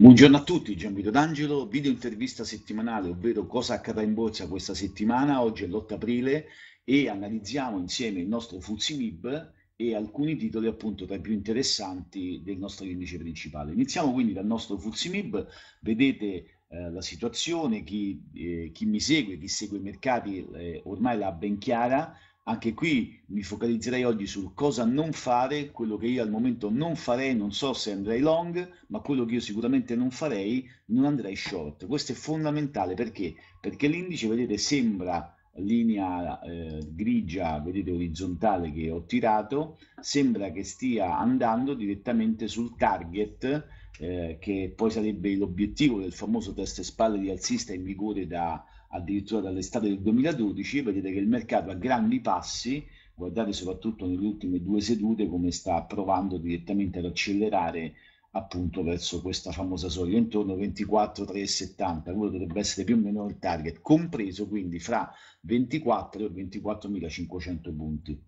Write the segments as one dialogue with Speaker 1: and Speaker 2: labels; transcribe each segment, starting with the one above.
Speaker 1: Buongiorno a tutti, Gianvito D'Angelo, video intervista settimanale, ovvero cosa accadrà in borsa questa settimana, oggi è l'8 aprile e analizziamo insieme il nostro FUZIMIB e alcuni titoli appunto tra i più interessanti del nostro indice principale. Iniziamo quindi dal nostro FUZIMIB, vedete eh, la situazione, chi, eh, chi, mi segue, chi segue i mercati eh, ormai l'ha ben chiara, anche qui mi focalizzerei oggi su cosa non fare, quello che io al momento non farei, non so se andrei long, ma quello che io sicuramente non farei, non andrei short. Questo è fondamentale perché? Perché l'indice, vedete, sembra linea eh, grigia, vedete orizzontale che ho tirato, sembra che stia andando direttamente sul target eh, che poi sarebbe l'obiettivo del famoso test spalle di alzista in vigore da addirittura dall'estate del 2012, vedete che il mercato a grandi passi, guardate soprattutto nelle ultime due sedute come sta provando direttamente ad accelerare appunto verso questa famosa soglia intorno 24,370 quello dovrebbe essere più o meno il target compreso quindi fra 24 e 24.500 punti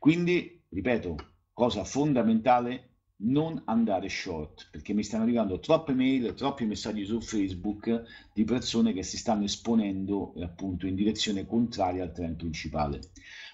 Speaker 1: quindi ripeto cosa fondamentale non andare short perché mi stanno arrivando troppe mail, troppi messaggi su Facebook di persone che si stanno esponendo eh, appunto in direzione contraria al trend principale.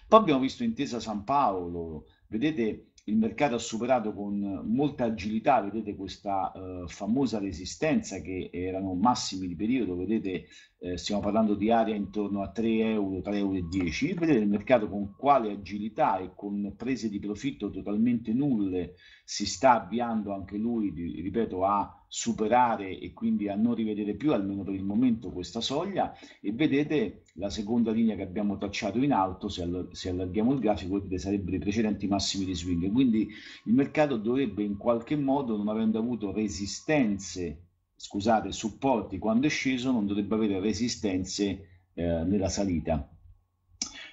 Speaker 1: Poi abbiamo visto Intesa San Paolo, vedete il mercato ha superato con molta agilità, vedete questa eh, famosa resistenza che erano massimi di periodo, vedete eh, stiamo parlando di area intorno a 3 euro, 3,10 euro, vedete il mercato con quale agilità e con prese di profitto totalmente nulle si sta avviando anche lui, ripeto, a superare e quindi a non rivedere più, almeno per il momento, questa soglia e vedete la seconda linea che abbiamo tracciato in alto, se, all- se allarghiamo il grafico, vedete sarebbero i precedenti massimi di swing. Quindi il mercato dovrebbe in qualche modo, non avendo avuto resistenze, scusate, supporti quando è sceso, non dovrebbe avere resistenze eh, nella salita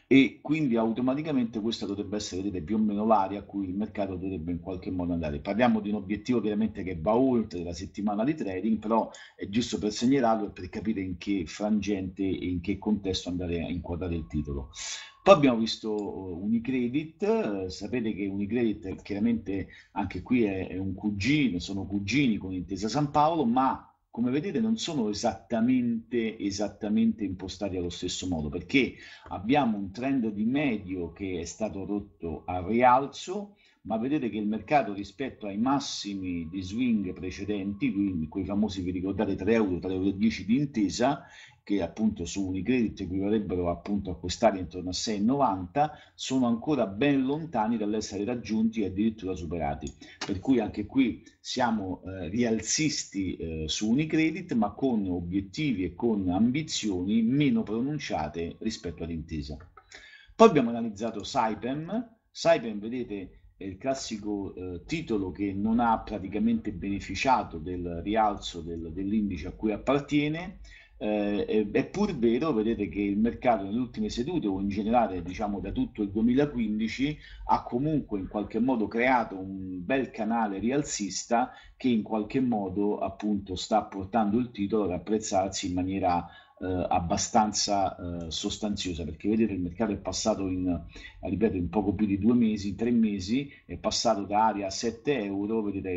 Speaker 1: e quindi automaticamente questa dovrebbe essere vedete, più o meno l'area a cui il mercato dovrebbe in qualche modo andare. Parliamo di un obiettivo chiaramente che va oltre la settimana di trading, però è giusto per segnalarlo e per capire in che frangente e in che contesto andare a inquadrare il titolo. Poi abbiamo visto eh, Unicredit, eh, sapete che Unicredit chiaramente anche qui è, un cugino, sono cugini con Intesa San Paolo, ma come vedete non sono esattamente, esattamente impostati allo stesso modo perché abbiamo un trend di medio che è stato rotto al rialzo ma vedete che il mercato rispetto ai massimi di swing precedenti, quindi quei famosi, vi ricordate, 3 euro, 3,10 euro di intesa, che appunto su Unicredit equivalrebbero appunto a quest'area intorno a 6,90, sono ancora ben lontani dall'essere raggiunti e addirittura superati. Per cui anche qui siamo eh, rialzisti eh, su Unicredit, ma con obiettivi e con ambizioni meno pronunciate rispetto all'intesa. Poi abbiamo analizzato Saipem, Saipem vedete è il classico eh, titolo che non ha praticamente beneficiato del rialzo del, dell'indice a cui appartiene. Eh, è pur vero, vedete che il mercato nelle ultime sedute o in generale diciamo da tutto il 2015 ha comunque in qualche modo creato un bel canale rialzista che in qualche modo appunto sta portando il titolo ad apprezzarsi in maniera eh, abbastanza eh, sostanziosa perché vedete il mercato è passato in, eh, ripeto, in poco più di due mesi, tre mesi, è passato da area a 7 euro, vedete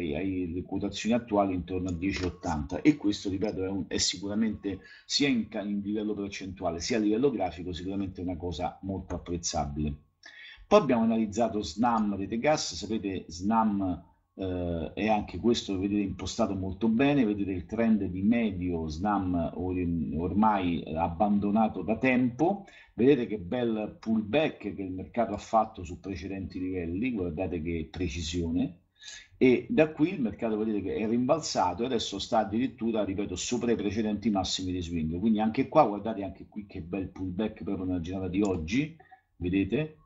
Speaker 1: le quotazioni attuali intorno a 10,80 e questo, ripeto, è, un, è sicuramente sia in, in livello percentuale sia a livello grafico sicuramente una cosa molto apprezzabile. Poi abbiamo analizzato SNAM Rete Gas, sapete SNAM eh, e anche questo vedete impostato molto bene, vedete il trend di medio SNAM or ormai abbandonato da tempo, vedete che bel pullback che il mercato ha fatto su precedenti livelli, guardate che precisione, e da qui il mercato vedete che è rimbalzato e adesso sta addirittura, ripeto, sopra i precedenti massimi di swing, quindi anche qua, guardate anche qui che bel pullback proprio nella giornata di oggi, vedete,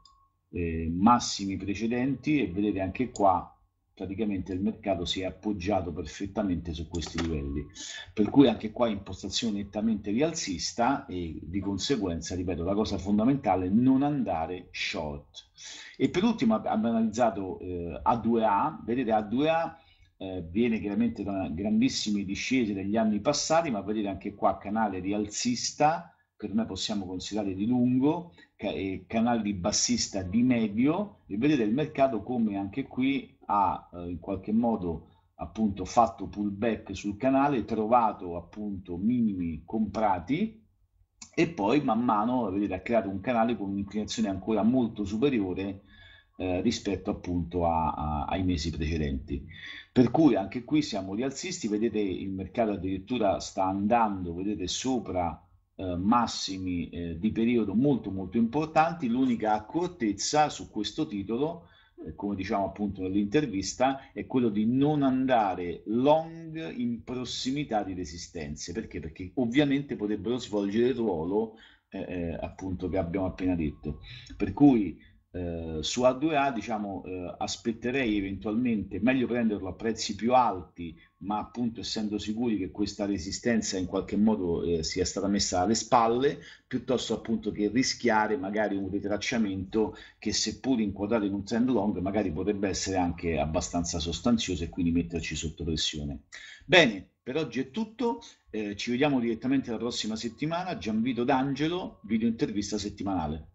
Speaker 1: eh, massimi precedenti e vedete anche qua praticamente il mercato si è appoggiato perfettamente su questi livelli per cui anche qua impostazione nettamente rialzista e di conseguenza ripeto la cosa fondamentale è non andare short e per ultimo abbiamo analizzato eh, A2A vedete A2A eh, viene chiaramente da grandissime discese degli anni passati ma vedete anche qua canale rialzista che ormai possiamo considerare di lungo, eh, canale di bassista di medio, e vedete il mercato come anche qui ha eh, in qualche modo appunto fatto pullback sul canale, trovato appunto minimi comprati e poi man mano vedete, ha creato un canale con un'inclinazione ancora molto superiore eh, rispetto appunto a, a, ai mesi precedenti. Per cui anche qui siamo rialzisti, vedete il mercato addirittura sta andando, vedete sopra eh, massimi eh, di periodo molto molto importanti. L'unica accortezza su questo titolo, eh, come diciamo appunto nell'intervista, è quello di non andare long in prossimità di resistenze. Perché? Perché ovviamente potrebbero svolgere il ruolo eh, eh, appunto che abbiamo appena detto. Per cui eh, su A2A diciamo, eh, aspetterei eventualmente meglio prenderlo a prezzi più alti, ma appunto essendo sicuri che questa resistenza in qualche modo eh, sia stata messa alle spalle, piuttosto appunto che rischiare magari un ritracciamento che seppur inquadrato in un trend long magari potrebbe essere anche abbastanza sostanzioso e quindi metterci sotto pressione. Bene, per oggi è tutto, eh, ci vediamo direttamente la prossima settimana, Gianvito D'Angelo, video intervista settimanale.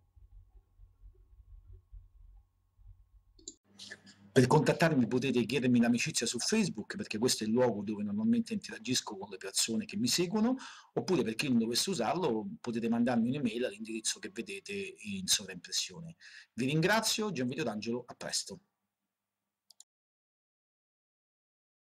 Speaker 1: Per contattarmi potete chiedermi l'amicizia su Facebook, perché questo è il luogo dove normalmente interagisco con le persone che mi seguono, oppure per chi non dovesse usarlo potete mandarmi un'email all'indirizzo che vedete in sovraimpressione. Vi ringrazio, Gianvito D'Angelo, a presto.